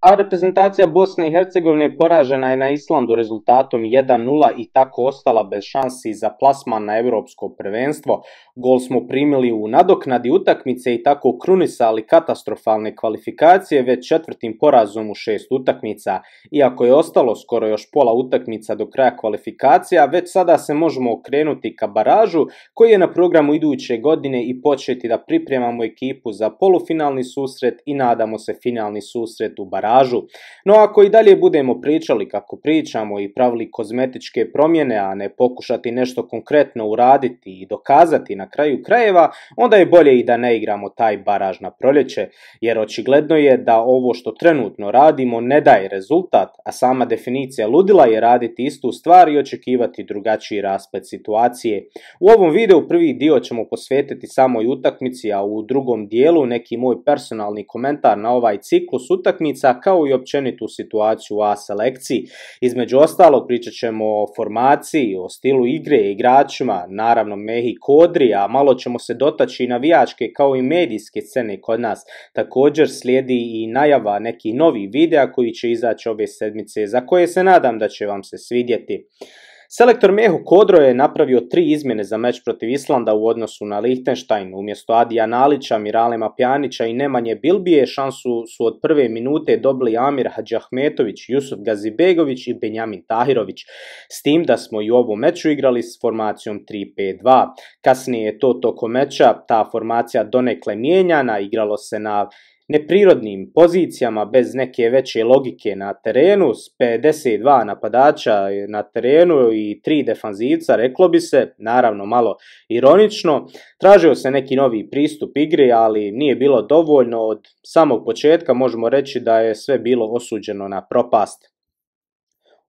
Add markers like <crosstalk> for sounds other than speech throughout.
a reprezentacija Bosne i Hercegovine poražena je na Islandu rezultatom 1-0 i tako ostala bez šansi za plasman na europsko prvenstvo. Gol smo primili u nadoknadi utakmice i tako krunisali katastrofalne kvalifikacije već četvrtim porazom u šest utakmica. Iako je ostalo skoro još pola utakmica do kraja kvalifikacija, već sada se možemo okrenuti ka baražu koji je na programu iduće godine i početi da pripremamo ekipu za polufinalni susret i nadamo se finalni susret u baražu garažu. No ako i dalje budemo pričali kako pričamo i pravili kozmetičke promjene, a ne pokušati nešto konkretno uraditi i dokazati na kraju krajeva, onda je bolje i da ne igramo taj baraž na proljeće, jer očigledno je da ovo što trenutno radimo ne daje rezultat, a sama definicija ludila je raditi istu stvar i očekivati drugačiji rasplet situacije. U ovom videu prvi dio ćemo posvetiti samoj utakmici, a u drugom dijelu neki moj personalni komentar na ovaj ciklus utakmica kao i općenitu situaciju u A selekciji. Između ostalog pričat ćemo o formaciji, o stilu igre, igračima, naravno Mehi Kodri, a malo ćemo se dotaći i navijačke kao i medijske scene kod nas. Također slijedi i najava nekih novih videa koji će izaći ove sedmice za koje se nadam da će vam se svidjeti. Selektor Mehu Kodro je napravio tri izmjene za meč protiv Islanda u odnosu na Lichtenstein. Umjesto Adija Nalića, mirale mapjanića i Nemanje Bilbije šansu su od prve minute dobili Amir Hadžahmetović, Jusuf Gazibegović i Benjamin Tahirović. S tim da smo i ovu meču igrali s formacijom 3-5-2. Kasnije je to toko meča ta formacija donekle mijenjana, igralo se na neprirodnim pozicijama bez neke veće logike na terenu s 52 napadača na terenu i tri defanzivca reklo bi se, naravno malo ironično, tražio se neki novi pristup igri ali nije bilo dovoljno od samog početka možemo reći da je sve bilo osuđeno na propast.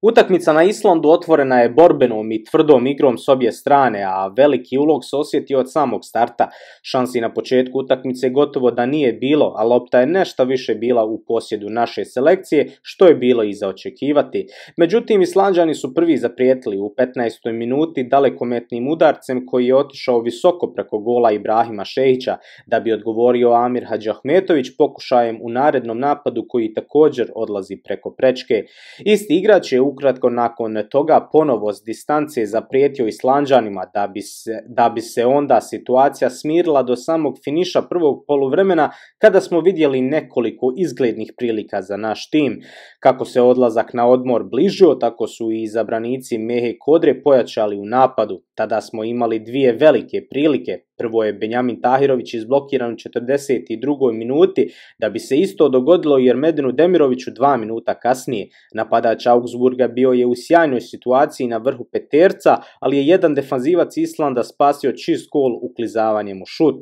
Utakmica na Islandu otvorena je borbenom i tvrdom igrom s obje strane, a veliki ulog se osjetio od samog starta. Šansi na početku utakmice gotovo da nije bilo, a lopta je nešto više bila u posjedu naše selekcije, što je bilo i za očekivati. Međutim, Islanđani su prvi zaprijetili u 15. minuti dalekometnim udarcem koji je otišao visoko preko gola Ibrahima Šejića, da bi odgovorio Amir Hadžahmetović pokušajem u narednom napadu koji također odlazi preko prečke. Isti igrač je u ukratko nakon toga ponovo s distancije zaprijetio Islanđanima da bi, se, da bi se onda situacija smirila do samog finiša prvog poluvremena kada smo vidjeli nekoliko izglednih prilika za naš tim. Kako se odlazak na odmor bližio, tako su i zabranici Mehe Kodre pojačali u napadu. Tada smo imali dvije velike prilike, Prvo je Benjamin Tahirović izblokiran u 42. minuti da bi se isto dogodilo jer Medinu Demiroviću dva minuta kasnije. Napadač Augsburga bio je u sjajnoj situaciji na vrhu peterca, ali je jedan defanzivac Islanda spasio čist kol uklizavanjem u šut.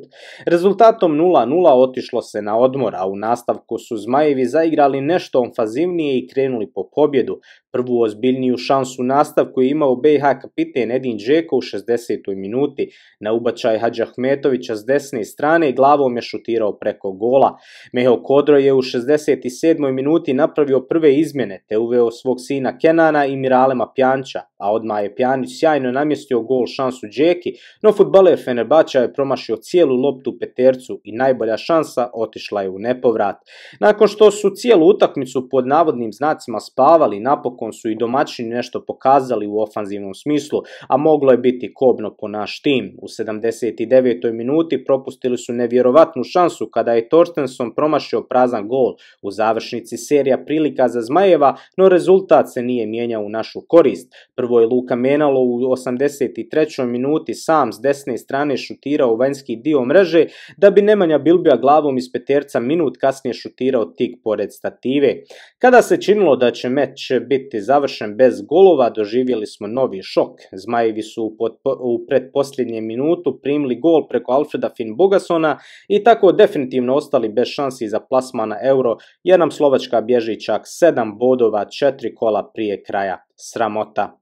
Rezultatom 0-0 otišlo se na odmor, a u nastavku su Zmajevi zaigrali nešto onfazivnije i krenuli po pobjedu. Prvu ozbiljniju šansu nastavku je imao BiH kapiten Edin Džeko u 60. minuti. Na ubačaj Hadža Hmetovića s desne strane glavom je šutirao preko gola. Meho Kodro je u 67. minuti napravio prve izmjene te uveo svog sina Kenana i Miralema Pjanča, a odmah je Pjanić sjajno namjestio gol šansu Džeki, no futbaler Fenerbača je promašio cijelu loptu petercu i najbolja šansa otišla je u nepovrat. Nakon što su cijelu utakmicu pod navodnim znacima spavali, napokon napokon su i domaćini nešto pokazali u ofanzivnom smislu, a moglo je biti kobno po naš tim. U 79. minuti propustili su nevjerovatnu šansu kada je Torstenson promašio prazan gol u završnici serija prilika za Zmajeva, no rezultat se nije mijenjao u našu korist. Prvo je Luka Menalo u 83. minuti sam s desne strane šutirao vanjski dio mreže da bi Nemanja Bilbija glavom iz peterca minut kasnije šutirao tik pored stative. Kada se činilo da će meč biti biti završen bez golova, doživjeli smo novi šok. Zmajevi su u predposljednjem minutu primili gol preko Alfreda Bogasona i tako definitivno ostali bez šansi za plasmana euro, jer nam Slovačka bježi čak 7 bodova 4 kola prije kraja. Sramota.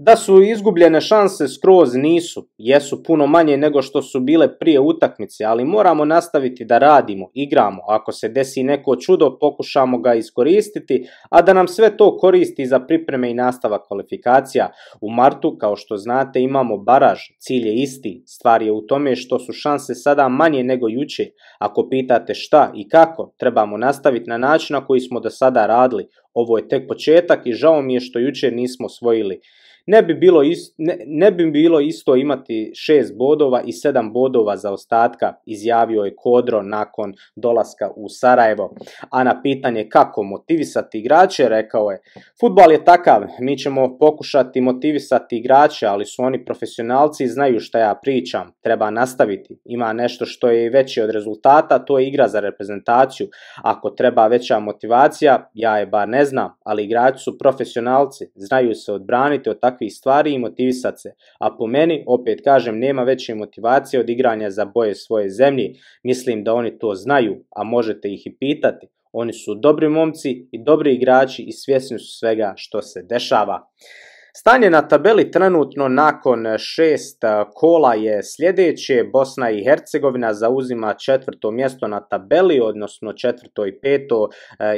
Da su izgubljene šanse skroz nisu, jesu puno manje nego što su bile prije utakmice, ali moramo nastaviti da radimo, igramo, ako se desi neko čudo pokušamo ga iskoristiti, a da nam sve to koristi za pripreme i nastavak kvalifikacija. U martu, kao što znate, imamo baraž, cilj je isti, stvar je u tome što su šanse sada manje nego jučer. Ako pitate šta i kako, trebamo nastaviti na način na koji smo do sada radili. Ovo je tek početak i žao mi je što jučer nismo osvojili. Ne bi, bilo isto, bilo isto imati šest bodova i sedam bodova za ostatka, izjavio je Kodro nakon dolaska u Sarajevo. A na pitanje kako motivisati igrače, rekao je, futbal je takav, mi ćemo pokušati motivisati igrače, ali su oni profesionalci i znaju šta ja pričam, treba nastaviti. Ima nešto što je veće od rezultata, to je igra za reprezentaciju. Ako treba veća motivacija, ja je bar ne znam, ali igrači su profesionalci, znaju se odbraniti od tako stvari i motivisat se. A po meni, opet kažem, nema veće motivacije od igranja za boje svoje zemlje. Mislim da oni to znaju, a možete ih i pitati. Oni su dobri momci i dobri igrači i svjesni su svega što se dešava. Stanje na tabeli trenutno nakon šest kola je sljedeće. Bosna i Hercegovina zauzima četvrto mjesto na tabeli, odnosno četvrto i peto,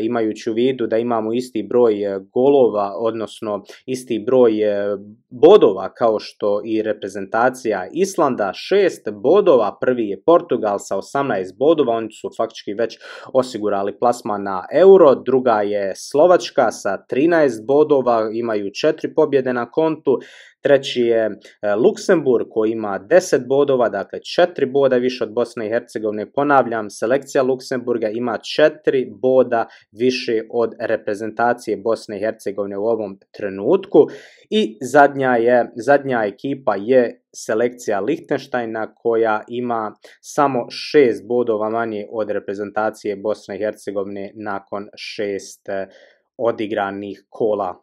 imajući u vidu da imamo isti broj golova, odnosno isti broj bodova kao što i reprezentacija Islanda. Šest bodova, prvi je Portugal sa 18 bodova, oni su faktički već osigurali plasma na euro, druga je Slovačka sa 13 bodova, imaju četiri pobjede, pobjede na kontu. Treći je e, Luksemburg koji ima 10 bodova, dakle 4 boda više od Bosne i Hercegovine. Ponavljam, selekcija Luksemburga ima 4 boda više od reprezentacije Bosne i Hercegovine u ovom trenutku. I zadnja, je, zadnja ekipa je selekcija Lichtensteina koja ima samo 6 bodova manje od reprezentacije Bosne i Hercegovine nakon 6 e, odigranih kola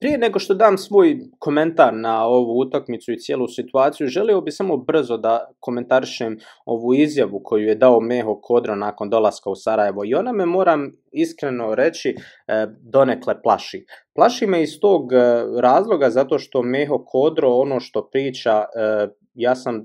prije nego što dam svoj komentar na ovu utakmicu i cijelu situaciju, želio bih samo brzo da komentaršem ovu izjavu koju je dao Meho Kodro nakon dolaska u Sarajevo i ona me moram iskreno reći e, donekle plaši. Plaši me iz tog e, razloga zato što Meho Kodro ono što priča e, ja sam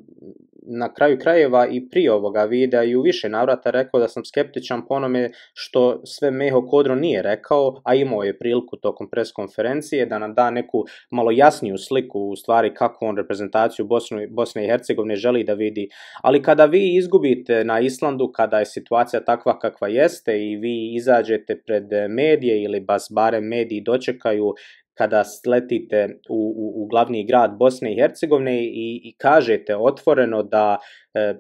na kraju krajeva i prije ovoga videa i u više navrata rekao da sam skeptičan po onome što sve Meho Kodro nije rekao, a imao je priliku tokom preskonferencije da nam da neku malo jasniju sliku u stvari kako on reprezentaciju Bosne, Bosne i Hercegovine želi da vidi. Ali kada vi izgubite na Islandu, kada je situacija takva kakva jeste i vi izađete pred medije ili bas barem mediji dočekaju kada sletite u, u, glavni grad Bosne i Hercegovine i, i kažete otvoreno da e,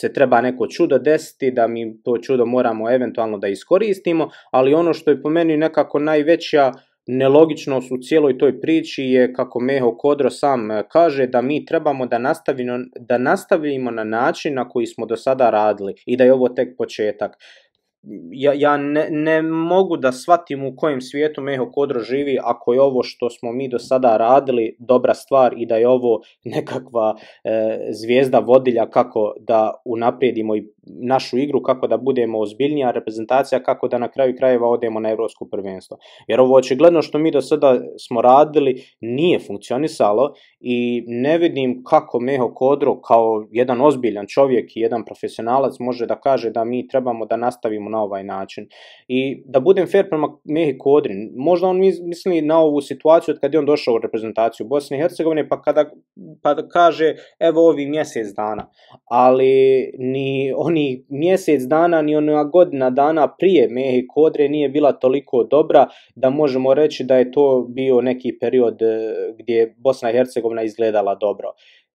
se treba neko čudo desiti, da mi to čudo moramo eventualno da iskoristimo, ali ono što je po meni nekako najveća nelogičnost u cijeloj toj priči je kako Meho Kodro sam e, kaže da mi trebamo da nastavimo, da nastavimo na način na koji smo do sada radili i da je ovo tek početak ja, ja ne, mogu da shvatim u kojem svijetu Meho Kodro živi ako je ovo što smo mi do sada radili dobra stvar i da je ovo nekakva e, zvijezda vodilja kako da unaprijedimo i našu igru, kako da budemo ozbiljnija reprezentacija, kako da na kraju krajeva odemo na europsko prvenstvo. Jer ovo očigledno što mi do sada smo radili nije funkcionisalo i ne vidim kako Meho Kodro kao jedan ozbiljan čovjek i jedan profesionalac može da kaže da mi trebamo da nastavimo na ovaj način. I da budem fair prema Mehi Kodri, možda on misli na ovu situaciju od kad je on došao u reprezentaciju Bosne i Hercegovine pa kada pa kaže evo ovi mjesec dana, ali ni oni ni mjesec dana, ni ona godina dana prije Mehe Kodre nije bila toliko dobra da možemo reći da je to bio neki period eh, gdje je Bosna i Hercegovina izgledala dobro.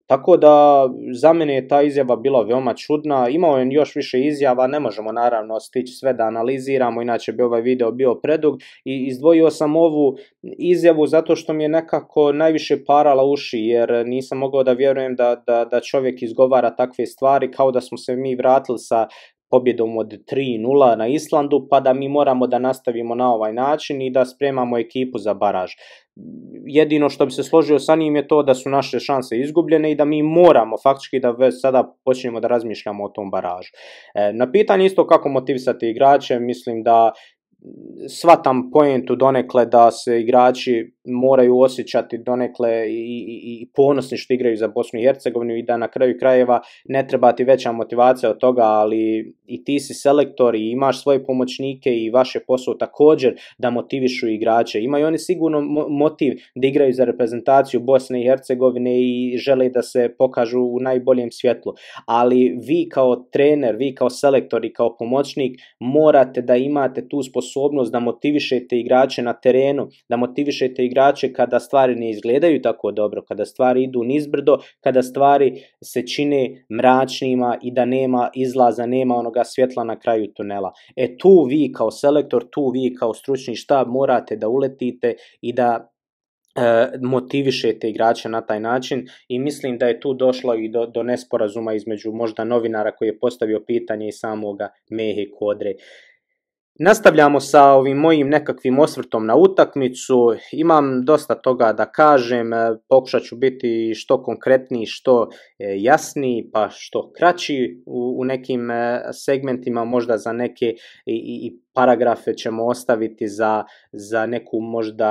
Tako da za mene je ta izjava bila veoma čudna, imao je još više izjava, ne možemo naravno stići sve da analiziramo, inače bi ovaj video bio predug i izdvojio sam ovu izjavu zato što mi je nekako najviše parala uši jer nisam mogao da vjerujem da, da čovjek izgovara takve stvari kao da smo se mi vratili sa pobjedom od 3-0 na Islandu, pa da mi moramo da nastavimo na ovaj način i da spremamo ekipu za baraž. Jedino što bi se složio sa njim je to da su naše šanse izgubljene i da mi moramo faktički da već sada počnemo da razmišljamo o tom baražu. E, na pitanje isto kako motivisati igrače, mislim da shvatam poentu donekle da se igrači moraju osjećati donekle i, i, i ponosni što igraju za Bosnu i Hercegovinu i da na kraju krajeva ne treba ti veća motivacija od toga, ali i ti si selektor i imaš svoje pomoćnike i vaše posao također da motivišu igrače. Imaju oni sigurno motiv da igraju za reprezentaciju Bosne i Hercegovine i žele da se pokažu u najboljem svjetlu. Ali vi kao trener, vi kao selektor i kao pomoćnik morate da imate tu sposobnost da motivišete igrače na terenu, da motivišete igrače igrače kada stvari ne izgledaju tako dobro, kada stvari idu nizbrdo, kada stvari se čine mračnima i da nema izlaza, nema onoga svjetla na kraju tunela. E tu vi kao selektor, tu vi kao stručni štab morate da uletite i da e, motivišete igrače na taj način i mislim da je tu došlo i do, do nesporazuma između možda novinara koji je postavio pitanje i samoga Mehe Kodre. Nastavljamo sa ovim mojim nekakvim osvrtom na utakmicu. Imam dosta toga da kažem, e, pokušat ću biti što konkretniji, što e, jasniji, pa što kraći u, nekim e, segmentima, možda za neke i, i paragrafe ćemo ostaviti za, za neku možda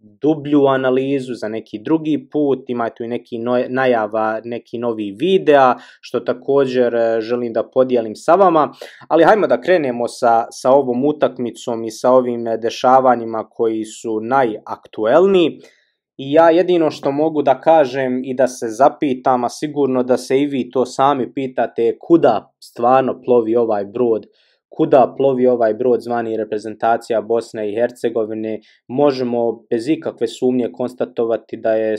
dublju analizu, za neki drugi put, ima tu i neki najava, neki novi videa, što također e, želim da podijelim sa vama, ali hajmo da krenemo sa, sa ovom utakmicom i sa ovim dešavanjima koji su najaktuelniji. I ja jedino što mogu da kažem i da se zapitam, a sigurno da se i vi to sami pitate, kuda stvarno plovi ovaj brod kuda plovi ovaj brod zvani reprezentacija Bosne i Hercegovine, možemo bez ikakve sumnje konstatovati da je,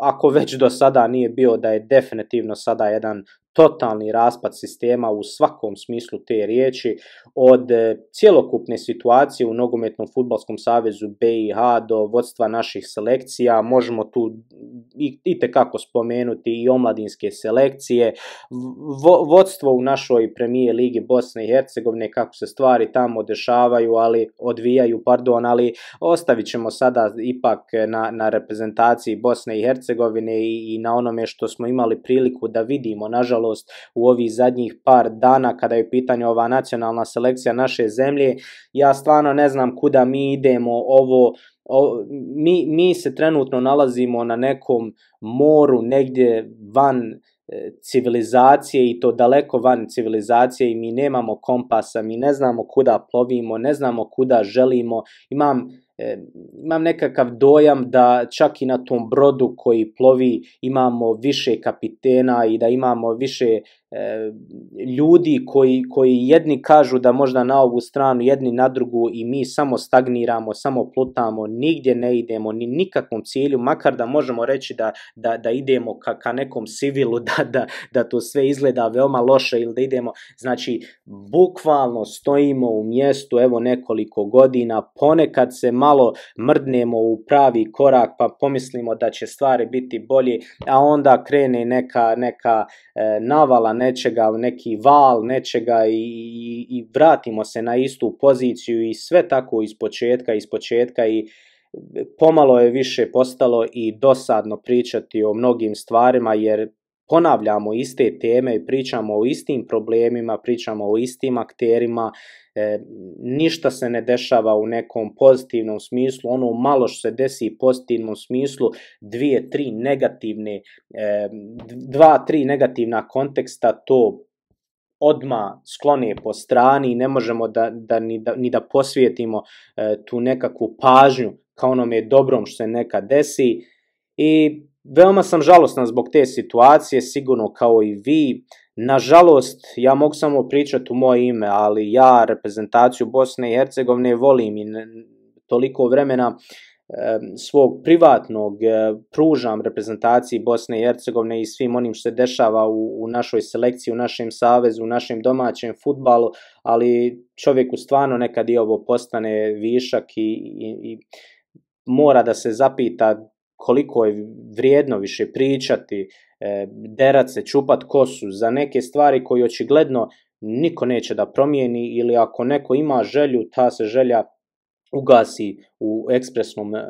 ako već do sada nije bio, da je definitivno sada jedan totalni raspad sistema u svakom smislu te riječi, od e, cjelokupne situacije u Nogometnom futbalskom savezu BiH do vodstva naših selekcija, možemo tu i, spomenuti i omladinske selekcije, vodstvo u našoj premije Ligi Bosne i Hercegovine, kako se stvari tamo dešavaju, ali odvijaju, pardon, ali ostavit ćemo sada ipak na, na reprezentaciji Bosne i Hercegovine i, i na onome što smo imali priliku da vidimo, nažalost, u ovih zadnjih par dana kada je pitanje ova nacionalna selekcija naše zemlje. Ja stvarno ne znam kuda mi idemo ovo mi, mi se trenutno nalazimo na nekom moru negdje van e, civilizacije i to daleko van civilizacije i mi nemamo kompasa, mi ne znamo kuda plovimo, ne znamo kuda želimo. Imam imam nekakav dojam da čak i na tom brodu koji plovi imamo više kapitena i da imamo više ljudi koji, koji jedni kažu da možda na ovu stranu, jedni na drugu i mi samo stagniramo, samo plutamo, nigdje ne idemo, ni nikakvom cilju, makar da možemo reći da, da, da idemo ka, ka nekom civilu, <laughs> da, da, da to sve izgleda veoma loše ili da idemo, znači bukvalno stojimo u mjestu evo nekoliko godina, ponekad se malo mrdnemo u pravi korak pa pomislimo da će stvari biti bolje, a onda krene neka, neka e, navala, nečega, neki val nečega i, i, i vratimo se na istu poziciju i sve tako iz početka, iz početka i pomalo je više postalo i dosadno pričati o mnogim stvarima jer ponavljamo iste teme i pričamo o istim problemima, pričamo o istim akterima, e, ništa se ne dešava u nekom pozitivnom smislu, ono malo što se desi u pozitivnom smislu, dvije, tri negativne, e, dva, tri negativna konteksta to odma sklone po strani i ne možemo da, da, ni, da, ni da posvijetimo e, tu nekakvu pažnju ka onome dobrom što se neka desi i Veoma sam žalostan zbog te situacije, sigurno kao i vi. Nažalost, ja mogu samo pričati u moje ime, ali ja reprezentaciju Bosne i Hercegovine volim i toliko vremena svog privatnog e, pružam reprezentaciji Bosne i Hercegovine i svim onim što se dešava u, našoj selekciji, u našem savezu, u našem domaćem futbalu, ali čovjeku stvarno nekad i ovo postane višak i, i mora da se zapita koliko je vrijedno više pričati, e, derat se, čupat kosu za neke stvari koje očigledno niko neće da promijeni ili ako neko ima želju, ta se želja ugasi u ekspresnom e,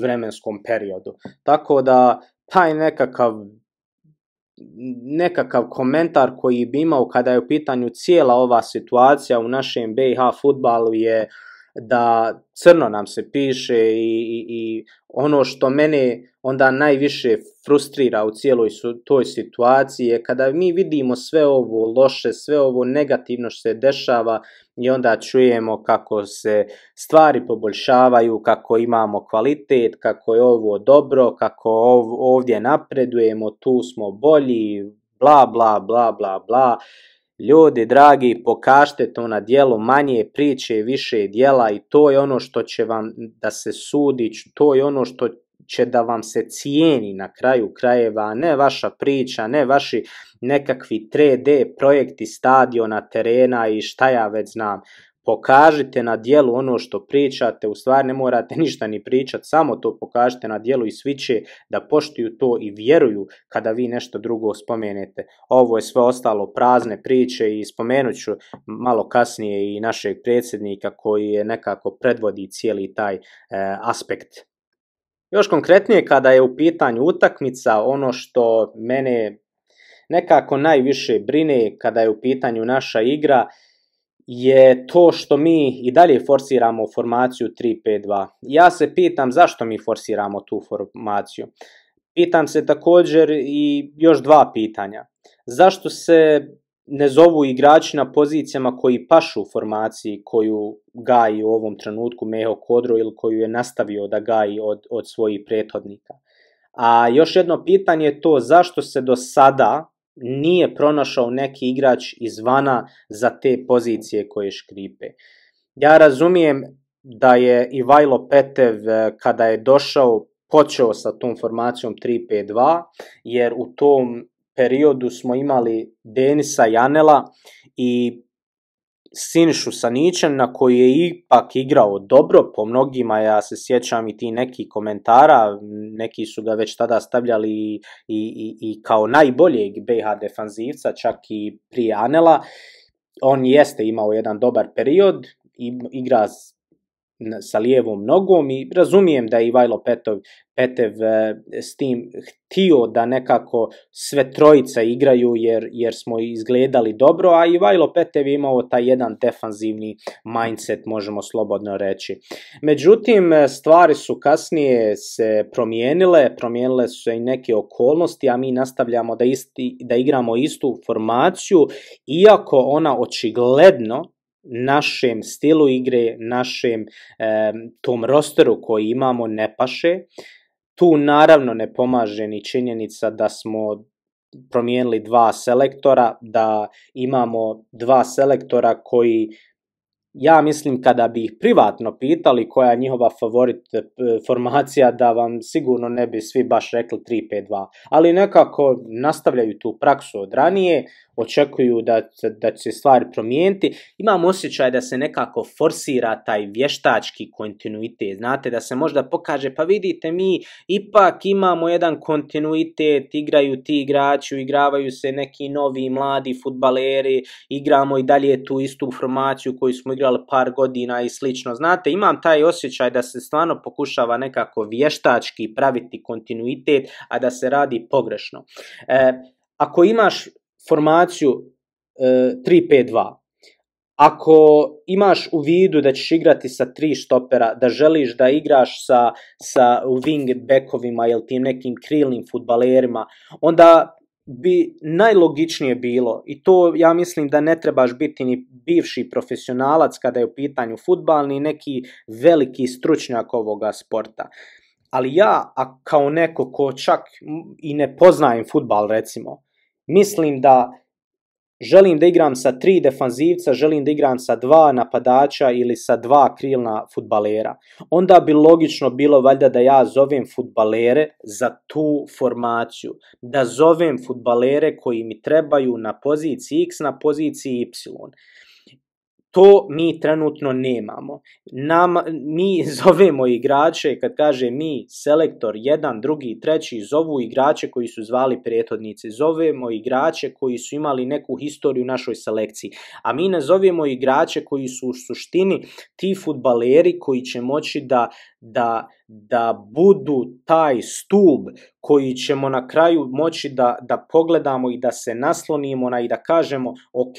vremenskom periodu. Tako da taj nekakav nekakav komentar koji bi imao kada je u pitanju cijela ova situacija u našem BiH futbalu je da crno nam se piše i, i, i ono što mene onda najviše frustrira u cijeloj su, toj situaciji je kada mi vidimo sve ovo loše, sve ovo negativno što se dešava i onda čujemo kako se stvari poboljšavaju, kako imamo kvalitet, kako je ovo dobro, kako ovdje napredujemo, tu smo bolji, bla bla bla bla bla Ljudi dragi, pokažte to na dijelu, manje priče, više dijela i to je ono što će vam da se sudi, to je ono što će da vam se cijeni na kraju krajeva, ne vaša priča, ne vaši nekakvi 3D projekti stadiona, terena i šta ja već znam pokažite na dijelu ono što pričate, u stvari ne morate ništa ni pričati, samo to pokažite na dijelu i svi će da poštuju to i vjeruju kada vi nešto drugo spomenete. Ovo je sve ostalo prazne priče i spomenut ću malo kasnije i našeg predsjednika koji je nekako predvodi cijeli taj e, aspekt. Još konkretnije kada je u pitanju utakmica, ono što mene nekako najviše brine kada je u pitanju naša igra, je to što mi i dalje forsiramo formaciju 3-5-2. Ja se pitam zašto mi forsiramo tu formaciju. Pitam se također i još dva pitanja. Zašto se ne zovu igrači na pozicijama koji pašu formaciji koju gaji u ovom trenutku Meho Kodro ili koju je nastavio da gaji od, od svojih prethodnika. A još jedno pitanje je to zašto se do sada nije pronašao neki igrač izvana za te pozicije koje škripe. Ja razumijem da je Ivajlo Petev e, kada je došao počeo sa tom formacijom 3-5-2, jer u tom periodu smo imali Denisa Janela i Sinšu na koji je ipak igrao dobro, po mnogima ja se sjećam i ti neki komentara, neki su ga već tada stavljali i, i, i kao najboljeg BH defanzivca, čak i prije Anela. On jeste imao jedan dobar period, i igra sa lijevom nogom i razumijem da je Ivajlo Petov, Petev e, s tim htio da nekako sve trojica igraju jer, jer smo izgledali dobro, a Ivajlo Petev je imao taj jedan defanzivni mindset, možemo slobodno reći. Međutim, e, stvari su kasnije se promijenile, promijenile su se i neke okolnosti, a mi nastavljamo da, isti, da igramo istu formaciju, iako ona očigledno našem stilu igre, našem tom rosteru koji imamo ne paše. Tu naravno ne pomaže ni činjenica da smo promijenili dva selektora, da imamo dva selektora koji ja mislim kada bi ih privatno pitali koja je njihova favorit e, formacija da vam sigurno ne bi svi baš rekli 3-5-2, ali nekako nastavljaju tu praksu od ranije, očekuju da, da će se stvari promijeniti. Imam osjećaj da se nekako forsira taj vještački kontinuitet. Znate, da se možda pokaže, pa vidite mi ipak imamo jedan kontinuitet, igraju ti igrači, igravaju se neki novi mladi futbaleri, igramo i dalje tu istu formaciju koju smo igrali par godina i slično. Znate, imam taj osjećaj da se stvarno pokušava nekako vještački praviti kontinuitet, a da se radi pogrešno. E, ako imaš formaciju 3-5-2, e, ako imaš u vidu da ćeš igrati sa tri stopera, da želiš da igraš sa, sa wing backovima ili tim nekim krilnim futbalerima, onda bi najlogičnije bilo i to ja mislim da ne trebaš biti ni bivši profesionalac kada je u pitanju futbal ni neki veliki stručnjak ovoga sporta. Ali ja, a kao neko ko čak i ne poznajem futbal recimo, mislim da želim da igram sa tri defanzivca, želim da igram sa dva napadača ili sa dva krilna futbalera. Onda bi logično bilo valjda da ja zovem futbalere za tu formaciju. Da zovem futbalere koji mi trebaju na poziciji x, na poziciji y. To mi trenutno nemamo. mi <laughs> zovemo igrače, kad kaže mi, selektor, jedan, drugi, treći, zovu igrače koji su zvali prethodnici. Zovemo igrače koji su imali neku historiju u našoj selekciji. A mi ne zovemo igrače koji su u suštini ti futbaleri koji će moći da, da da budu taj stub koji ćemo na kraju moći da, da pogledamo i da se naslonimo na i da kažemo ok,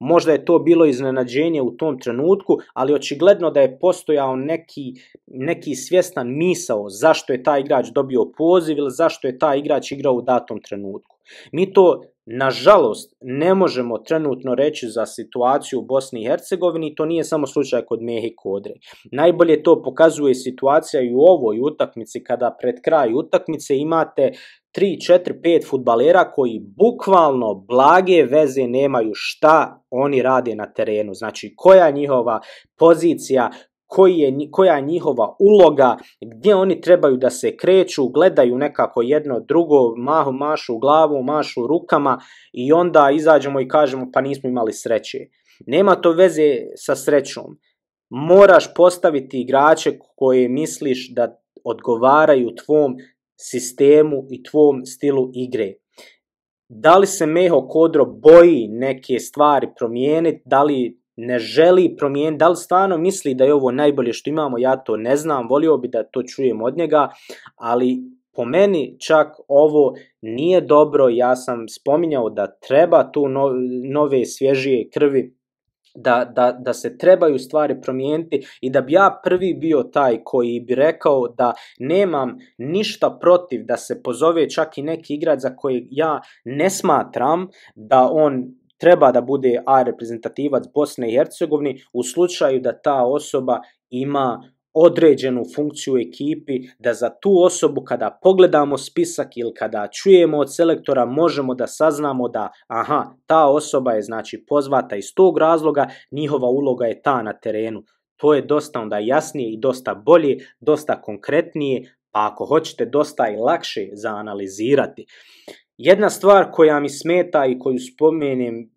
možda je to bilo iznenađenje u tom trenutku, ali očigledno da je postojao neki, neki svjestan misao zašto je taj igrač dobio poziv ili zašto je taj igrač igrao u datom trenutku. Mi to Nažalost, ne možemo trenutno reći za situaciju u Bosni i Hercegovini, to nije samo slučaj kod Mehi Kodre. Najbolje to pokazuje situacija i u ovoj utakmici kada pred kraj utakmice imate 3, 4, 5 futbalera koji bukvalno blage veze nemaju šta oni rade na terenu. Znači koja njihova pozicija, koji je, koja je njihova uloga, gdje oni trebaju da se kreću, gledaju nekako jedno drugo, mahu, mašu glavu, mašu rukama i onda izađemo i kažemo pa nismo imali sreće. Nema to veze sa srećom. Moraš postaviti igrače koje misliš da odgovaraju tvom sistemu i tvom stilu igre. Da li se Meho Kodro boji neke stvari promijeniti, da li ne želi promijeniti, da li stvarno misli da je ovo najbolje što imamo, ja to ne znam, volio bi da to čujem od njega, ali po meni čak ovo nije dobro, ja sam spominjao da treba tu nove svježije krvi, da, da, da se trebaju stvari promijeniti i da bi ja prvi bio taj koji bi rekao da nemam ništa protiv da se pozove čak i neki igrač za koji ja ne smatram da on treba da bude A reprezentativac Bosne i Hercegovine u slučaju da ta osoba ima određenu funkciju u ekipi, da za tu osobu kada pogledamo spisak ili kada čujemo od selektora možemo da saznamo da aha, ta osoba je znači pozvata iz tog razloga, njihova uloga je ta na terenu. To je dosta onda jasnije i dosta bolje, dosta konkretnije, pa ako hoćete dosta i lakše za analizirati. Jedna stvar koja mi smeta i koju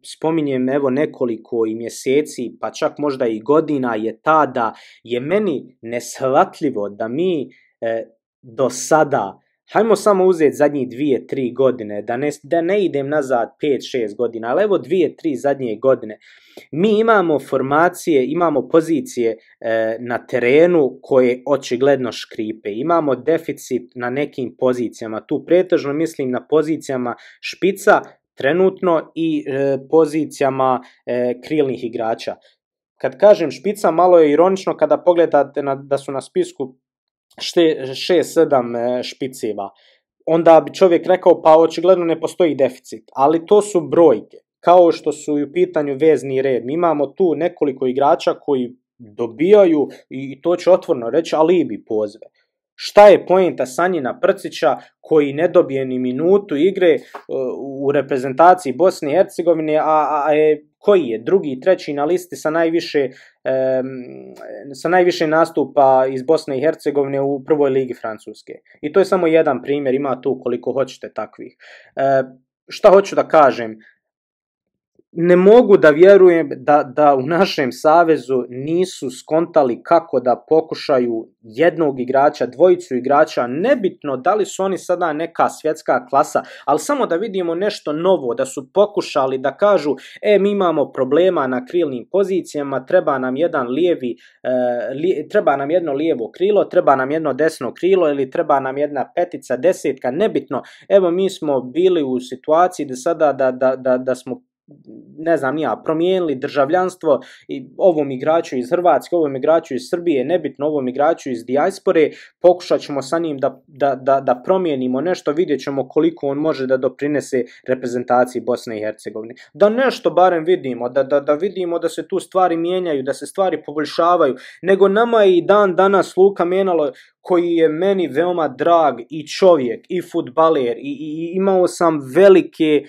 spominjem evo nekoliko i mjeseci, pa čak možda i godina je ta da je meni neshvatljivo da mi e, do sada hajmo samo uzeti zadnji dvije, tri godine, da ne, da ne idem nazad 5-6 godina, ali evo dvije, tri zadnje godine, mi imamo formacije, imamo pozicije e, na terenu koje očigledno škripe. Imamo deficit na nekim pozicijama, tu pretežno mislim na pozicijama špica, trenutno i e, pozicijama e, krilnih igrača. Kad kažem špica, malo je ironično kada pogledate na, da su na spisku 6-7 e, špiceva, onda bi čovjek rekao pa očigledno ne postoji deficit, ali to su brojke, kao što su i u pitanju vezni red. Mi imamo tu nekoliko igrača koji dobijaju, i to ću otvorno reći, alibi pozve. Šta je pojenta Sanjina Prcića koji ne dobije ni minutu igre e, u reprezentaciji Bosne i Hercegovine, a, a je koji je drugi i treći na listi sa najviše, sa najviše nastupa iz Bosne i Hercegovine u prvoj ligi Francuske. I to je samo jedan primjer, ima tu koliko hoćete takvih. E, šta hoću da kažem? ne mogu da vjerujem da, da u našem savezu nisu skontali kako da pokušaju jednog igrača, dvojicu igrača, nebitno da li su oni sada neka svjetska klasa, ali samo da vidimo nešto novo, da su pokušali da kažu, e mi imamo problema na krilnim pozicijama, treba nam jedan lijevi, e, treba nam jedno lijevo krilo, treba nam jedno desno krilo ili treba nam jedna petica, desetka, nebitno. Evo mi smo bili u situaciji da sada da, da, da, da smo ne znam ja, promijenili državljanstvo i ovom igraču iz Hrvatske, ovom igraču iz Srbije, nebitno ovom igraču iz dijaspore, pokušat ćemo sa njim da, da, da, da promijenimo nešto, vidjet ćemo koliko on može da doprinese reprezentaciji Bosne i Hercegovine. Da nešto barem vidimo, da, da, da vidimo da se tu stvari mijenjaju, da se stvari poboljšavaju, nego nama je i dan danas Luka Menalo koji je meni veoma drag i čovjek i futbaler i, i imao sam velike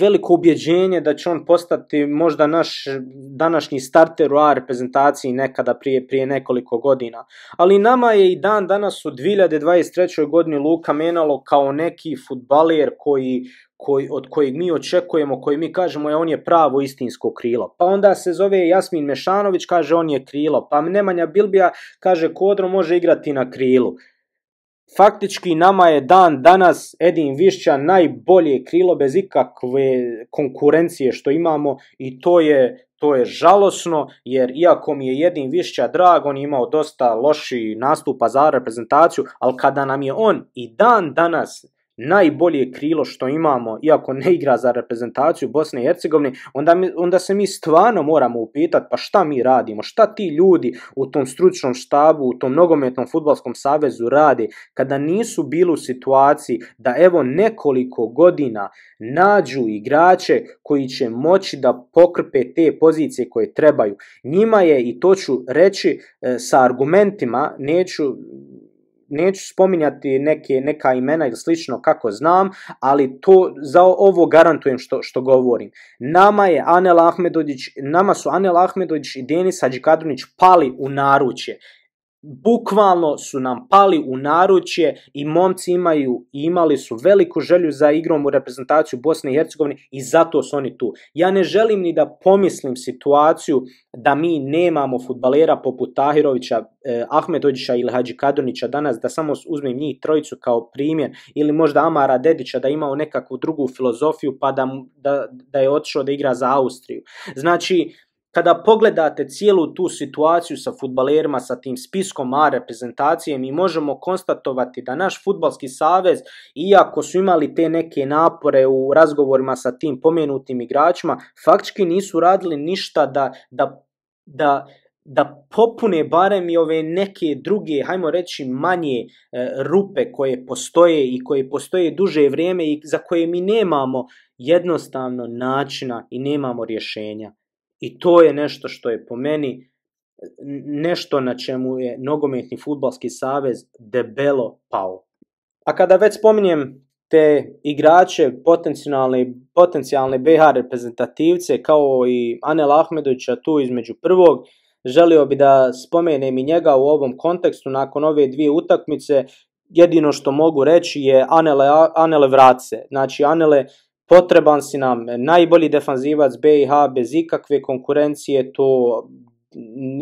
veliko ubjeđenje da će on postati možda naš današnji starter u A reprezentaciji nekada prije, prije nekoliko godina. Ali nama je i dan danas u 2023. godini Luka Menalo kao neki futbaler koji, koji, od kojeg mi očekujemo, koji mi kažemo je on je pravo istinsko krilo. Pa onda se zove Jasmin Mešanović, kaže on je krilo. Pa Nemanja Bilbija kaže Kodro može igrati na krilu. Faktički nama je dan danas Edin Višća najbolje krilo bez ikakve konkurencije što imamo i to je, to je žalosno jer iako mi je Edin Višća drag, on je imao dosta loši nastupa za reprezentaciju, ali kada nam je on i dan danas najbolje krilo što imamo, iako ne igra za reprezentaciju Bosne i Hercegovine, onda, mi, onda se mi stvarno moramo upitati pa šta mi radimo, šta ti ljudi u tom stručnom štabu, u tom nogometnom futbalskom savezu rade kada nisu bili u situaciji da evo nekoliko godina nađu igrače koji će moći da pokrpe te pozicije koje trebaju. Njima je, i to ću reći e, sa argumentima, neću neću spominjati neke, neka imena ili slično kako znam, ali to za ovo garantujem što, što govorim. Nama je Anel Ahmedović, nama su Anel Ahmedović i Denis Hadžikadrunić pali u naručje bukvalno su nam pali u naručje i momci imaju imali su veliku želju za igrom u reprezentaciju Bosne i Hercegovine i zato su oni tu. Ja ne želim ni da pomislim situaciju da mi nemamo futbalera poput Tahirovića, eh, ili Hadži danas, da samo uzmem njih trojicu kao primjer, ili možda Amara Dedića da imao nekakvu drugu filozofiju pa da, da, da je otišao da igra za Austriju. Znači, kada pogledate cijelu tu situaciju sa futbalerima, sa tim spiskom A reprezentacije, mi možemo konstatovati da naš futbalski savez, iako su imali te neke napore u razgovorima sa tim pomenutim igračima, faktički nisu radili ništa da, da, da da popune barem i ove neke druge, hajmo reći, manje e, rupe koje postoje i koje postoje duže vrijeme i za koje mi nemamo jednostavno načina i nemamo rješenja. I to je nešto što je po meni e, nešto na čemu je nogometni futbalski savez debelo pao. A kada već spominjem te igrače, potencijalne, potencijalne BH reprezentativce kao i Anel Ahmedovića tu između prvog, želio bi da spomenem i njega u ovom kontekstu nakon ove dvije utakmice. Jedino što mogu reći je Anele, Anele Vrace. Znači Anele potreban si nam, najbolji defanzivac BiH bez ikakve konkurencije, to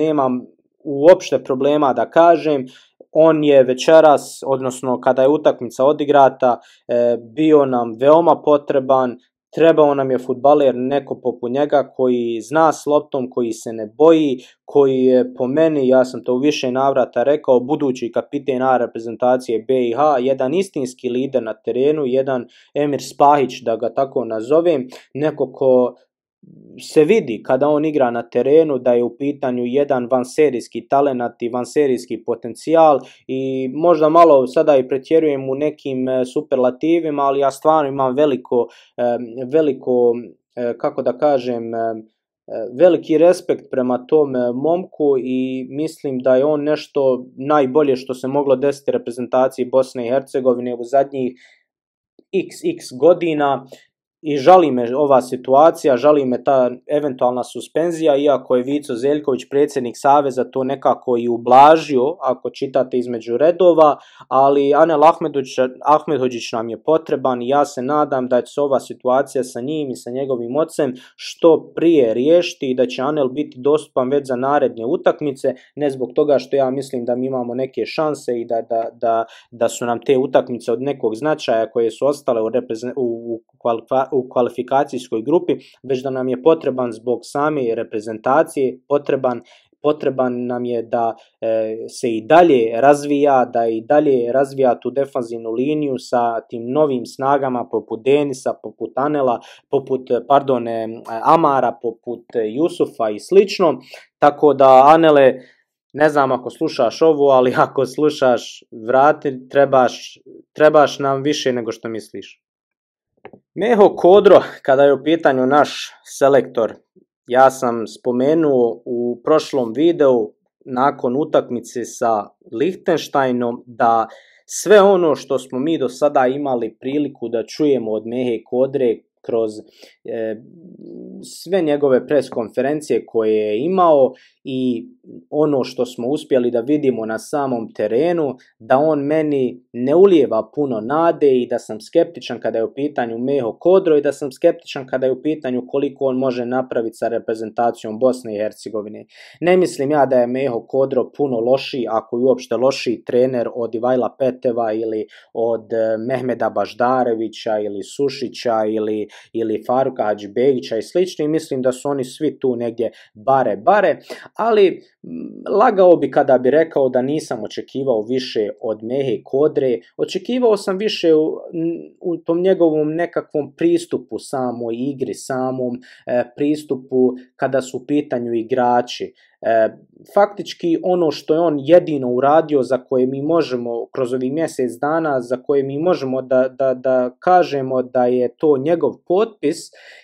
nemam uopšte problema da kažem. On je večeras, odnosno kada je utakmica odigrata, e, bio nam veoma potreban, trebao nam je futbaler neko poput njega koji zna s loptom, koji se ne boji, koji je po meni, ja sam to u više navrata rekao, budući kapiten A reprezentacije BiH, jedan istinski lider na terenu, jedan Emir Spahić da ga tako nazovem, neko ko se vidi kada on igra na terenu da je u pitanju jedan vanserijski talenat i vanserijski potencijal i možda malo sada i pretjerujem u nekim e, superlativima, ali ja stvarno imam veliko, e, veliko e, kako da kažem, veliki respekt prema tom momku i mislim da je on nešto najbolje što se moglo desiti reprezentaciji Bosne i Hercegovine u zadnjih xx godina i žali me ova situacija, žali me ta eventualna suspenzija, iako je Vico Zeljković, predsjednik Saveza, to nekako i ublažio, ako čitate između redova, ali Anel Ahmedhođić nam je potreban i ja se nadam da će se ova situacija sa njim i sa njegovim ocem što prije riješiti i da će Anel biti dostupan već za naredne utakmice, ne zbog toga što ja mislim da mi imamo neke šanse i da, su nam te utakmice od nekog značaja koje su ostale u, u, u u kvalifikacijskoj grupi, već da nam je potreban zbog same reprezentacije, potreban potreban nam je da e, se i dalje razvija, da i dalje razvija tu defanzivnu liniju sa tim novim snagama poput Denisa, poput Anela, poput pardon, e, Amara, poput Jusufa i slično. Tako da Anele ne znam ako slušaš ovo, ali ako slušaš vrati, trebaš, trebaš nam više nego što misliš. Meho Kodro, kada je u pitanju naš selektor, ja sam spomenuo u prošlom videu nakon utakmice sa Lichtensteinom da sve ono što smo mi do sada imali priliku da čujemo od Mehe Kodre kroz e, sve njegove preskonferencije konferencije koje je imao i ono što smo uspjeli da vidimo na samom terenu, da on meni ne ulijeva puno nade i da sam skeptičan kada je u pitanju Meho Kodro i da sam skeptičan kada je u pitanju koliko on može napraviti sa reprezentacijom Bosne i Hercegovine. Ne mislim ja da je Meho Kodro puno loši ako je uopšte loši trener od Ivajla Peteva ili od e, Mehmeda Baždarevića ili Sušića ili ili Faruka Hadžbegića i slični, mislim da su oni svi tu negdje bare bare, ali mm, lagao bi kada bi rekao da nisam očekivao više od Mehe Kodre, očekivao sam više u, tom njegovom nekakvom pristupu samoj igri, samom e, pristupu kada su u pitanju igrači, E, faktički ono što je on jedino uradio za koje mi možemo kroz ovih mjesec dana za koje mi možemo da, da, da kažemo da je to njegov potpis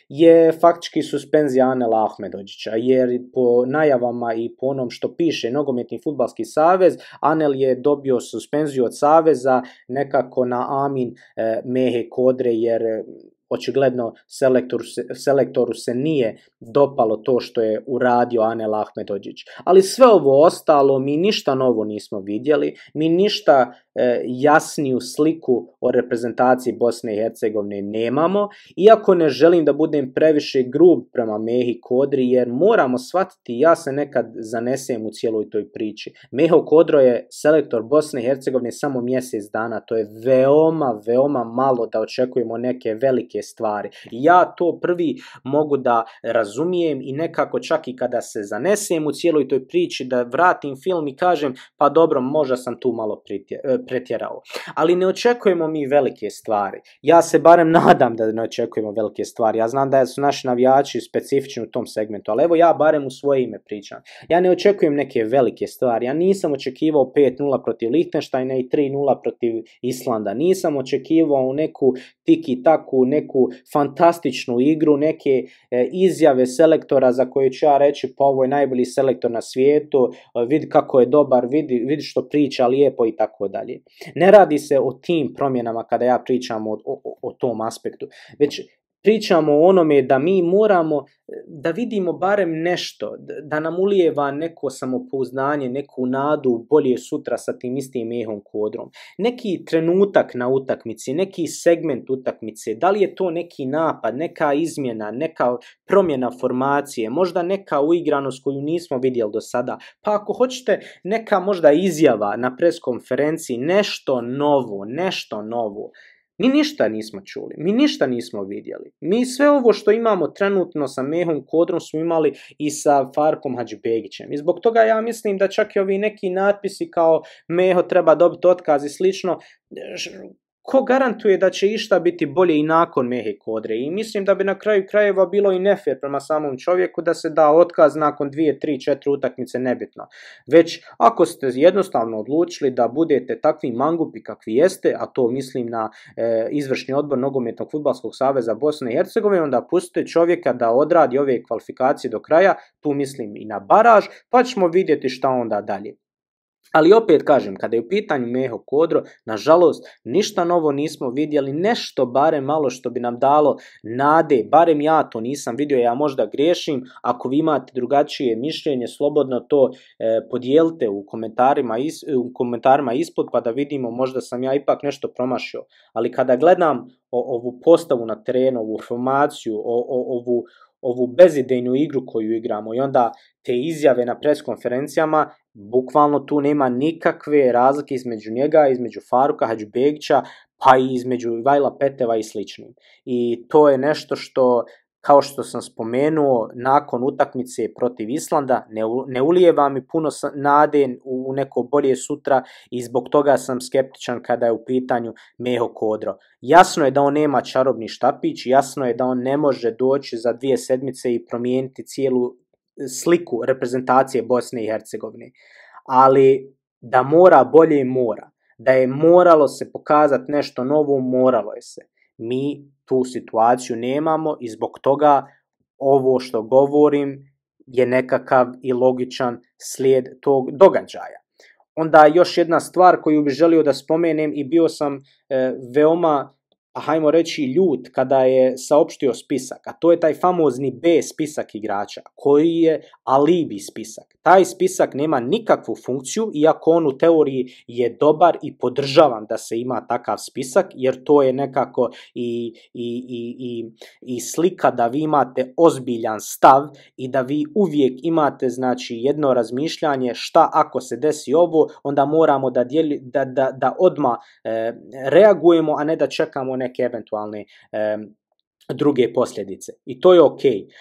je faktički suspenzija Anela Ahmedođića, jer po najavama i po onom što piše Nogometni futbalski savez Anel je dobio suspenziju od saveza nekako na Amin e, Mehe Kodre jer Očigledno selektor selektoru se nije dopalo to što je uradio Anel Ahmedođić. Ali sve ovo ostalo mi ništa novo nismo vidjeli, mi ništa e, jasniju sliku o reprezentaciji Bosne i Hercegovine nemamo, iako ne želim da budem previše grub prema Mehi Kodri, jer moramo shvatiti, ja se nekad zanesem u cijeloj toj priči. Meho Kodro je selektor Bosne i Hercegovine samo mjesec dana, to je veoma, veoma malo da očekujemo neke velike stvari. ja to prvi mogu da razumijem i nekako čak i kada se zanesem u cijeloj toj priči da vratim film i kažem pa dobro možda sam tu malo e, pretjerao. Ali ne očekujemo mi velike stvari. Ja se barem <laughs> nadam da ne očekujemo velike stvari. Ja znam da su naši navijači specifični u tom segmentu, ali evo ja barem u svoje ime pričam. Ja ne očekujem neke velike stvari. Ja nisam očekivao 5-0 protiv Lichtensteina i 3-0 protiv Islanda. Nisam očekivao neku tiki taku, neku fantastičnu igru, neke e, izjave selektora za koje ću ja reći pa ovo je najbolji selektor na svijetu, e, vidi kako je dobar, vidi, vidi što priča lijepo i tako dalje. Ne radi se o tim promjenama kada ja pričam o, o tom aspektu, već pričamo o onome da mi moramo da vidimo barem nešto, da nam ulijeva neko samopouznanje, neku nadu bolje sutra sa tim istim ehom kodrom. Neki trenutak na utakmici, neki segment utakmice, da li je to neki napad, neka izmjena, neka promjena formacije, možda neka uigranost koju nismo vidjeli do sada, pa ako hoćete neka možda izjava na preskonferenciji, nešto novo, nešto novo. Mi ništa nismo čuli, mi ništa nismo vidjeli. Mi sve ovo što imamo trenutno sa Mehom Kodrom smo imali i sa Farkom Hadžbegićem. I zbog toga ja mislim da čak i ovi neki natpisi kao Meho treba dobiti otkaz i slično, ko garantuje da će išta biti bolje i nakon Mehe Kodre i mislim da bi na kraju krajeva bilo i nefer prema samom čovjeku da se da otkaz nakon dvije, tri, četiri utakmice nebitno. Već ako ste jednostavno odlučili da budete takvi mangupi kakvi jeste, a to mislim na e, izvršni odbor Nogometnog futbalskog saveza Bosne i Hercegovine, onda pustite čovjeka da odradi ove kvalifikacije do kraja, tu mislim i na baraž, pa ćemo vidjeti šta onda dalje. Ali opet kažem, kada je u pitanju Meho Kodro, nažalost, ništa novo nismo vidjeli, nešto barem malo što bi nam dalo nade, barem ja to nisam vidio, ja možda griješim, ako vi imate drugačije mišljenje, slobodno to e, podijelite u komentarima, e, u komentarima ispod pa da vidimo, možda sam ja ipak nešto promašio. Ali kada gledam ovu postavu na terenu, ovu formaciju, ovu ovu bezidejnu igru koju igramo i onda te izjave na preskonferencijama, bukvalno tu nema nikakve razlike između njega, između Faruka Hadžbegića, pa i između Vajla Peteva i sličnim. I to je nešto što kao što sam spomenuo, nakon utakmice protiv Islanda ne, ne ulijeva mi puno nade u neko bolje sutra i zbog toga sam skeptičan kada je u pitanju Meho Kodro. Jasno je da on nema čarobni štapić, jasno je da on ne može doći za dvije sedmice i promijeniti cijelu e, sliku reprezentacije Bosne i Hercegovine. Ali da mora bolje i mora. Da je moralo se pokazati nešto novo, moralo je se. Mi tu situaciju nemamo i zbog toga ovo što govorim je nekakav i logičan slijed tog događaja. Onda još jedna stvar koju bih želio da spomenem i bio sam e, veoma, pa hajmo reći, ljut kada je saopštio spisak, a to je taj famozni B spisak igrača, koji je alibi spisak. Taj spisak nema nikakvu funkciju, iako on u teoriji je dobar i podržavam da se ima takav spisak, jer to je nekako i, i, i, i slika da vi imate ozbiljan stav i da vi uvijek imate znači jedno razmišljanje šta ako se desi ovo, onda moramo da, dijeli, da, da, odmah e, reagujemo, a ne da čekamo neke eventualne e, druge posljedice. I to je ok.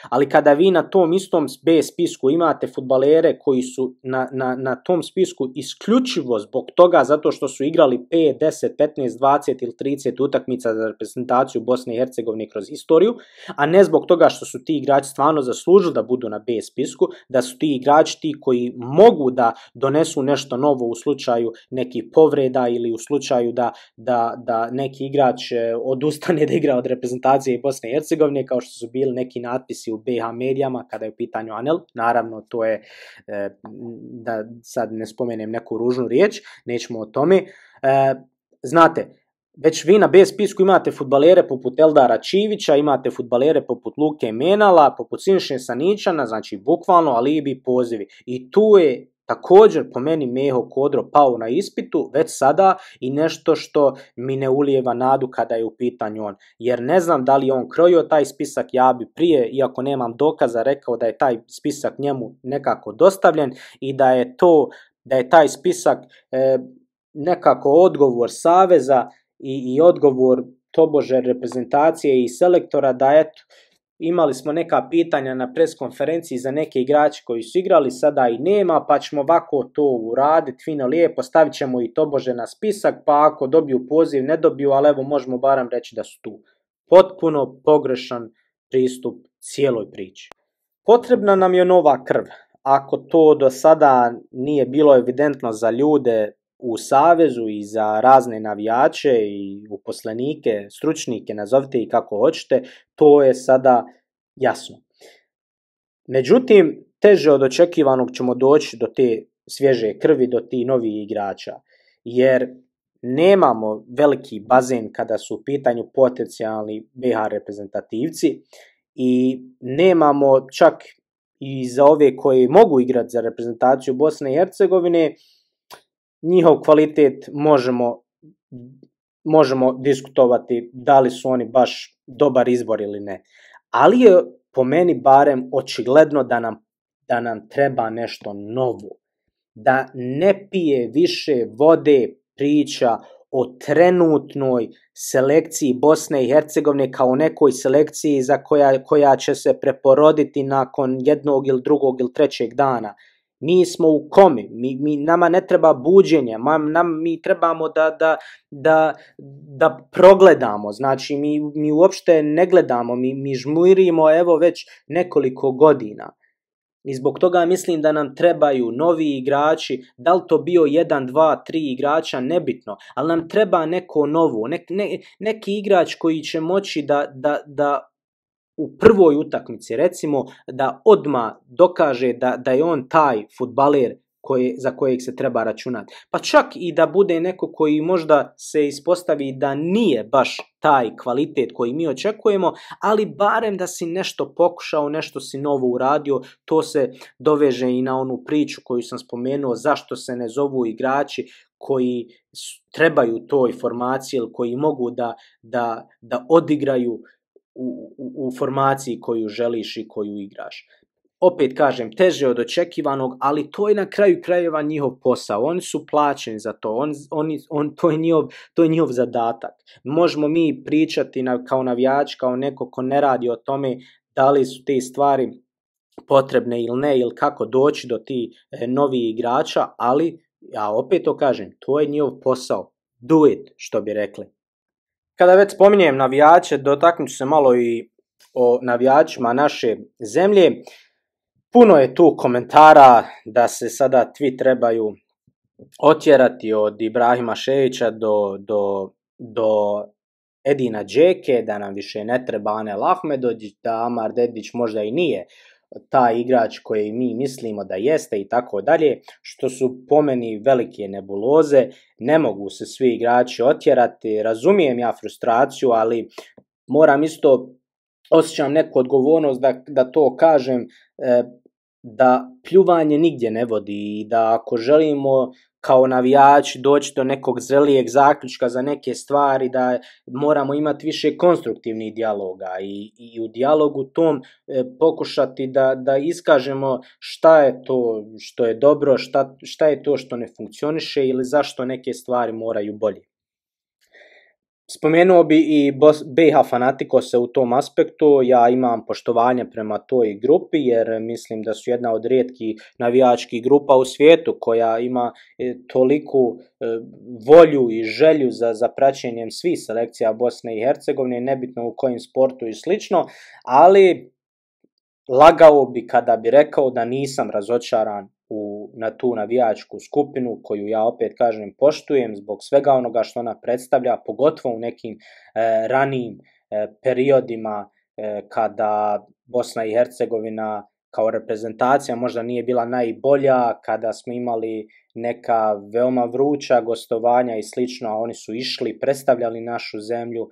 Ali kada vi na tom istom B spisku imate futbalere koji su na, na, na tom spisku isključivo zbog toga zato što su igrali 5, 10, 15, 20 ili 30 utakmica za reprezentaciju Bosne i Hercegovine kroz istoriju, a ne zbog toga što su ti igrači stvarno zaslužili da budu na B spisku, da su ti igrači ti koji mogu da donesu nešto novo u slučaju nekih povreda ili u slučaju da, da, da neki igrač e, odustane da igra od reprezentacije Bosne Bosne i kao što su bili neki natpisi u BH medijama kada je u pitanju Anel. Naravno, to je, e, da sad ne spomenem neku ružnu riječ, nećemo o tome. E, znate, već vi na B imate futbalere poput Eldara Čivića, imate futbalere poput Luke Menala, poput Sinše Saničana, znači bukvalno alibi pozivi. I tu je također po meni Meho Kodro pao na ispitu već sada i nešto što mi ne ulijeva nadu kada je u pitanju on. Jer ne znam da li on krojio taj spisak, ja bi prije, iako nemam dokaza, rekao da je taj spisak njemu nekako dostavljen i da je to, da je taj spisak e, nekako odgovor Saveza i, i odgovor tobože reprezentacije i selektora da eto imali smo neka pitanja na preskonferenciji za neke igrače koji su igrali, sada i nema, pa ćemo ovako to uraditi, fino lijepo, stavit ćemo i tobože na spisak, pa ako dobiju poziv, ne dobiju, ali evo možemo barem reći da su tu. Potpuno pogrešan pristup cijeloj priči. Potrebna nam je nova krv. Ako to do sada nije bilo evidentno za ljude, u Savezu i za razne navijače i uposlenike, stručnike, nazovite i kako hoćete, to je sada jasno. Međutim, teže od očekivanog ćemo doći do te svježe krvi, do ti novih igrača, jer nemamo veliki bazen kada su u pitanju potencijalni BH reprezentativci i nemamo čak i za ove koji mogu igrati za reprezentaciju Bosne i Hercegovine njihov kvalitet možemo, možemo diskutovati da li su oni baš dobar izbor ili ne. Ali je po meni barem očigledno da nam, da nam treba nešto novo. Da ne pije više vode priča o trenutnoj selekciji Bosne i Hercegovine kao nekoj selekciji za koja, koja će se preporoditi nakon jednog ili drugog ili trećeg dana. Mi smo u komi, mi, nama ne treba buđenje, nam, mi trebamo da, da, da, progledamo, znači mi, mi uopšte ne gledamo, mi, mi žmurimo evo već nekoliko godina. I zbog toga mislim da nam trebaju novi igrači, da li to bio jedan, dva, tri igrača, nebitno, ali nam treba neko novo, neki igrač koji će moći da, da, da u prvoj utakmici recimo da odma dokaže da, da je on taj futbaler za kojeg se treba računati. Pa čak i da bude neko koji možda se ispostavi da nije baš taj kvalitet koji mi očekujemo, ali barem da si nešto pokušao, nešto si novo uradio, to se doveže i na onu priču koju sam spomenuo, zašto se ne zovu igrači koji trebaju toj formaciji ili koji mogu da, da, da odigraju u, u, formaciji koju želiš i koju igraš opet kažem, teže od očekivanog, ali to je na kraju krajeva njihov posao. Oni su plaćeni za to, on, on, to, je njihov, to je njihov zadatak. Možemo mi pričati na, kao navijač, kao neko ko ne radi o tome da li su te stvari potrebne ili ne, ili kako doći do ti e, novih igrača, ali ja opet to kažem, to je njihov posao. Do it, što bi rekli. Kada već spominjem navijače, dotaknut ću se malo i o navijačima naše zemlje. Puno je tu komentara da se sada tvi trebaju otjerati od Ibrahima Ševića do, do, do Edina Džeke, da nam više ne treba Ane Lahmedođić, da Amar Dedić možda i nije taj igrač koji mi mislimo da jeste i tako dalje, što su po meni velike nebuloze, ne mogu se svi igrači otjerati, razumijem ja frustraciju, ali moram isto osjećam neku odgovornost da, da to kažem, e, da pljuvanje nigdje ne vodi i da ako želimo kao navijači doći do nekog zrelijeg zaključka za neke stvari, da moramo imati više konstruktivnih dijaloga i, i u dijalogu tom e, pokušati da, da iskažemo šta je to što je dobro, šta, šta je to što ne funkcioniše ili zašto neke stvari moraju bolje. Spomenuo bi i BiH se u tom aspektu, ja imam poštovanje prema toj grupi jer mislim da su jedna od rijetkih navijačkih grupa u svijetu koja ima e, toliku e, volju i želju za, zapraćenjem praćenjem svih selekcija Bosne i Hercegovine, nebitno u kojim sportu i slično, ali lagao bi kada bi rekao da nisam razočaran u, na tu navijačku skupinu koju ja opet kažem poštujem zbog svega onoga što ona predstavlja, pogotovo u nekim e, ranijim e, periodima e, kada Bosna i Hercegovina kao reprezentacija možda nije bila najbolja, kada smo imali neka veoma vruća gostovanja i slično, a oni su išli, predstavljali našu zemlju,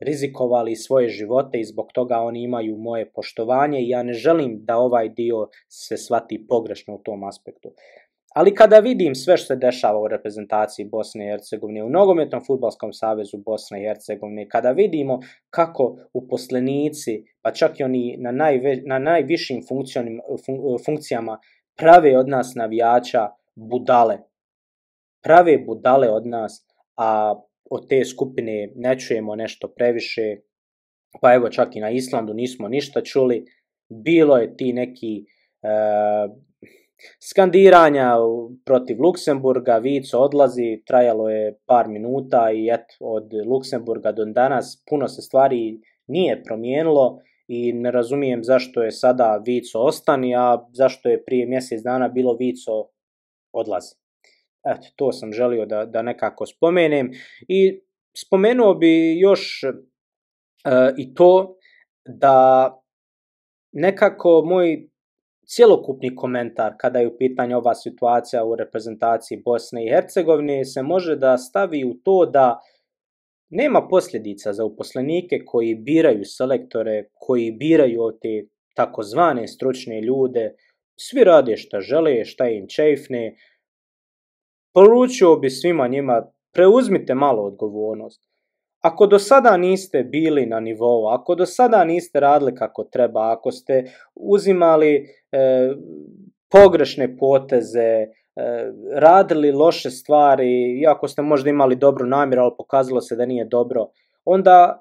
rizikovali svoje živote i zbog toga oni imaju moje poštovanje i ja ne želim da ovaj dio se svati pogrešno u tom aspektu. Ali kada vidim sve što se dešava u reprezentaciji Bosne i Hercegovine, u nogometnom futbalskom savezu Bosne i Hercegovine, kada vidimo kako uposlenici, pa čak i oni na, na najvišim funkcijama prave od nas navijača budale. Prave budale od nas, a od te skupine ne čujemo nešto previše, pa evo čak i na Islandu nismo ništa čuli, bilo je ti neki e, skandiranja protiv Luksemburga, Vico odlazi, trajalo je par minuta i et od Luksemburga do danas puno se stvari nije promijenilo i ne razumijem zašto je sada Vico ostani, a zašto je prije mjesec dana bilo Vico odlazi. Eto, to sam želio da, da nekako spomenem. I spomenuo bi još e, i to da nekako moj cjelokupni komentar kada je u pitanju ova situacija u reprezentaciji Bosne i Hercegovine se može da stavi u to da nema posljedica za uposlenike koji biraju selektore, koji biraju te takozvane stručne ljude, svi rade šta žele, šta im čefne, Poručio bi svima njima, preuzmite malo odgovornost. Ako do sada niste bili na nivou, ako do sada niste radili kako treba, ako ste uzimali e, pogrešne poteze, e, radili loše stvari, iako ste možda imali dobru namjeru, ali pokazalo se da nije dobro, onda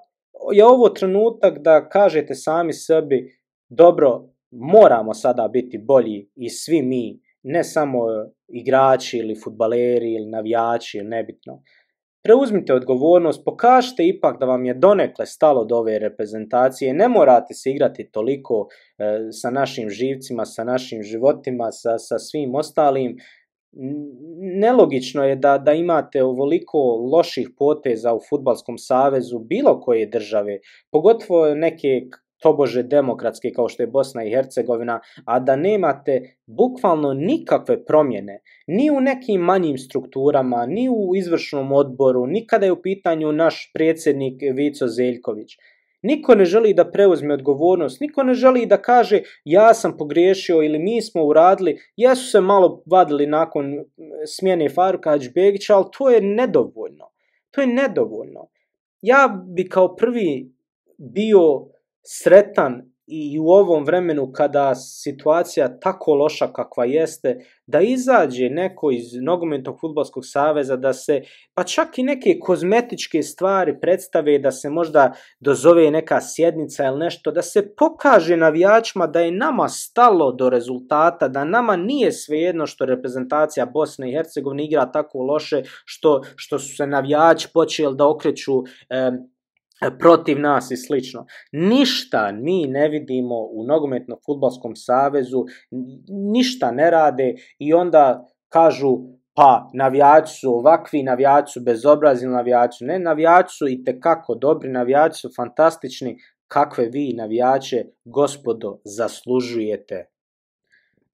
je ovo trenutak da kažete sami sebi, dobro, moramo sada biti bolji i svi mi ne samo e, igrači ili futbaleri ili navijači ili nebitno. Preuzmite odgovornost, pokažite ipak da vam je donekle stalo do ove reprezentacije, ne morate se igrati toliko e, sa našim živcima, sa našim životima, sa, sa svim ostalim. Nelogično je da, da imate ovoliko loših poteza u Futbalskom savezu bilo koje države, pogotovo neke tobože demokratske kao što je Bosna i Hercegovina, a da nemate bukvalno nikakve promjene, ni u nekim manjim strukturama, ni u izvršnom odboru, ni kada je u pitanju naš predsjednik Vico Zeljković. Niko ne želi da preuzme odgovornost, niko ne želi da kaže ja sam pogriješio ili mi smo uradili, su se malo vadili nakon smjene Faruka Hađbegića, ali to je nedovoljno. To je nedovoljno. Ja bi kao prvi bio sretan i u ovom vremenu kada situacija tako loša kakva jeste, da izađe neko iz nogometnog futbolskog saveza, da se pa čak i neke kozmetičke stvari predstave, da se možda dozove neka sjednica ili nešto, da se pokaže navijačima da je nama stalo do rezultata, da nama nije svejedno što reprezentacija Bosne i Hercegovine igra tako loše, što, što su se navijači počeli da okreću protiv nas i slično. Ništa mi ne vidimo u nogometno futbalskom savezu, ništa ne rade i onda kažu pa navijači su ovakvi, navijači su bezobrazni, navijači ne, navijači su i kako dobri, navijači su fantastični, kakve vi navijače gospodo zaslužujete.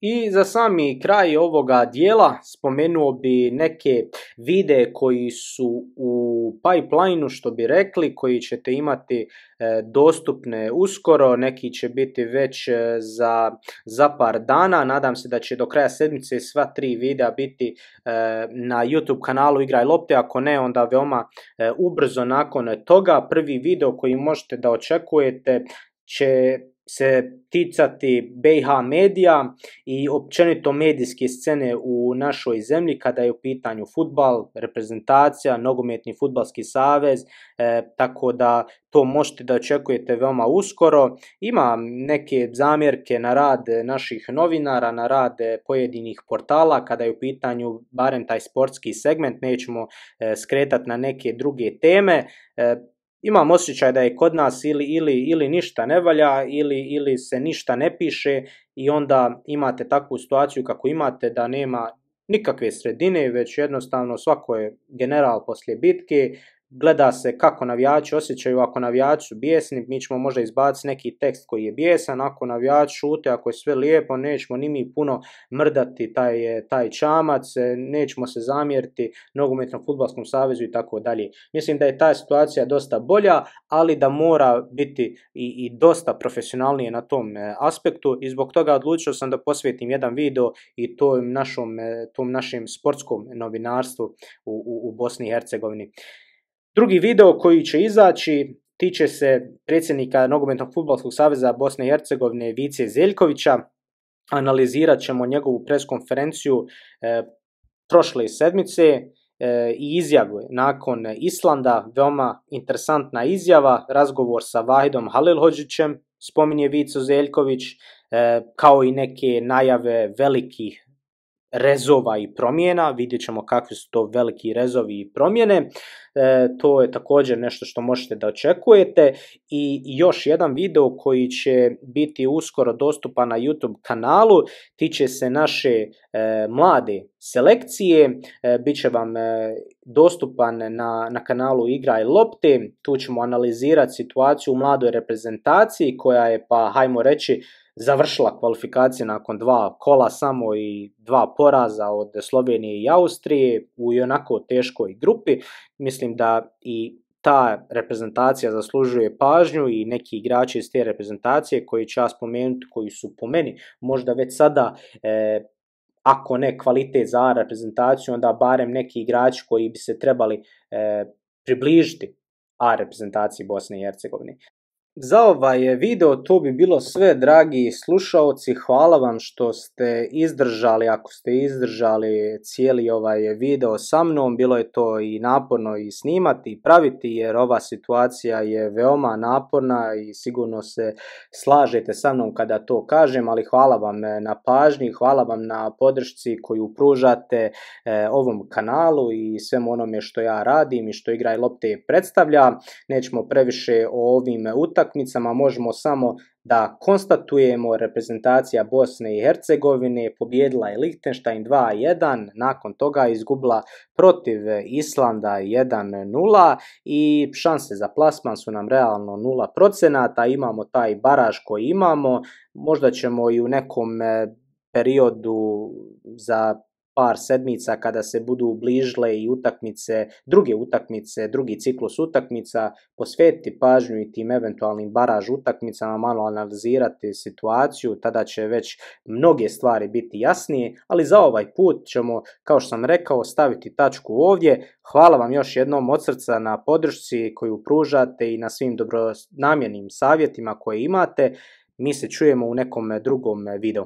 I za sami kraj ovoga dijela spomenuo bi neke vide koji su u u pipeline što bi rekli, koji ćete imati e, dostupne uskoro, neki će biti već e, za, za par dana. Nadam se da će do kraja sedmice sva tri videa biti e, na YouTube kanalu Igraj Lopte, ako ne onda veoma ubrzo nakon toga. Prvi video koji možete da očekujete će se ticati BiH medija i općenito medijske scene u našoj zemlji kada je u pitanju futbal, reprezentacija, nogometni futbalski savez, e, tako da to možete da očekujete veoma uskoro. Ima neke zamjerke na rad naših novinara, na rad pojedinih portala kada je u pitanju barem taj sportski segment, nećemo e, skretati na neke druge teme. E, imam osjećaj da je kod nas ili, ili, ili ništa ne valja ili, ili se ništa ne piše i onda imate takvu situaciju kako imate da nema nikakve sredine, već jednostavno svako je general poslije bitke, gleda se kako navijači osjećaju, ako navijači su bijesni, mi ćemo možda izbaciti neki tekst koji je bijesan, ako navijači šute, ako je sve lijepo, nećemo ni mi puno mrdati taj, taj čamac, e, nećemo se zamjeriti nogometnom futbalskom savezu i tako dalje. Mislim da je ta situacija dosta bolja, ali da mora biti i, i dosta profesionalnije na tom e, aspektu i zbog toga odlučio sam da posvetim jedan video i tom e, tom našem sportskom novinarstvu u, u, u Bosni i Hercegovini. Drugi video koji će izaći tiče se predsjednika Nogometnog futbolskog saveza Bosne i Hercegovine Vice Zeljkovića. Analizirat ćemo njegovu preskonferenciju e, prošle sedmice e, i izjavu nakon Islanda. Veoma interesantna izjava, razgovor sa Vahidom Halilhođićem, spominje Vico Zeljković, e, kao i neke najave velikih rezova i promjena. Vidjet ćemo kakvi su to veliki rezovi i promjene e, to je također nešto što možete da očekujete i još jedan video koji će biti uskoro dostupan na YouTube kanalu, tiče se naše e, mlade selekcije, e, bit će vam e, dostupan na, na kanalu Igraj i Lopte, tu ćemo analizirati situaciju u mladoj reprezentaciji koja je pa hajmo reći završila kvalifikacije nakon dva kola samo i dva poraza od Slovenije i Austrije u onako teškoj grupi. Mislim da i ta reprezentacija zaslužuje pažnju i neki igrači iz te reprezentacije koji ću ja spomenuti, koji su po meni možda već sada e, ako ne kvalitet za reprezentaciju, onda barem neki igrači koji bi se trebali e, približiti a reprezentaciji Bosne i Hercegovine. Za ovaj video to bi bilo sve, dragi slušaoci. Hvala vam što ste izdržali, ako ste izdržali cijeli ovaj video sa mnom. Bilo je to i naporno i snimati i praviti jer ova situacija je veoma naporna i sigurno se slažete sa mnom kada to kažem, ali hvala vam eh, na pažnji, hvala vam na podršci koju pružate eh, ovom kanalu i svemu onome što ja radim i što igra i lopte predstavlja. Nećemo previše o ovim utakljama, utakmicama možemo samo da konstatujemo reprezentacija Bosne i Hercegovine pobjedila je Lichtenstein 2-1, nakon toga izgubila protiv Islanda 1-0 i šanse za plasman su nam realno 0%, imamo taj baraž koji imamo, možda ćemo i u nekom e, periodu za par sedmica kada se budu bližile i utakmice, druge utakmice, drugi ciklus utakmica, posvetiti pažnju i tim eventualnim baraž utakmicama, malo analizirati situaciju, tada će već mnoge stvari biti jasnije, ali za ovaj put ćemo, kao što sam rekao, staviti tačku ovdje. Hvala vam još jednom od srca na podršci koju pružate i na svim dobronamjenim savjetima koje imate. Mi se čujemo u nekom drugom videu.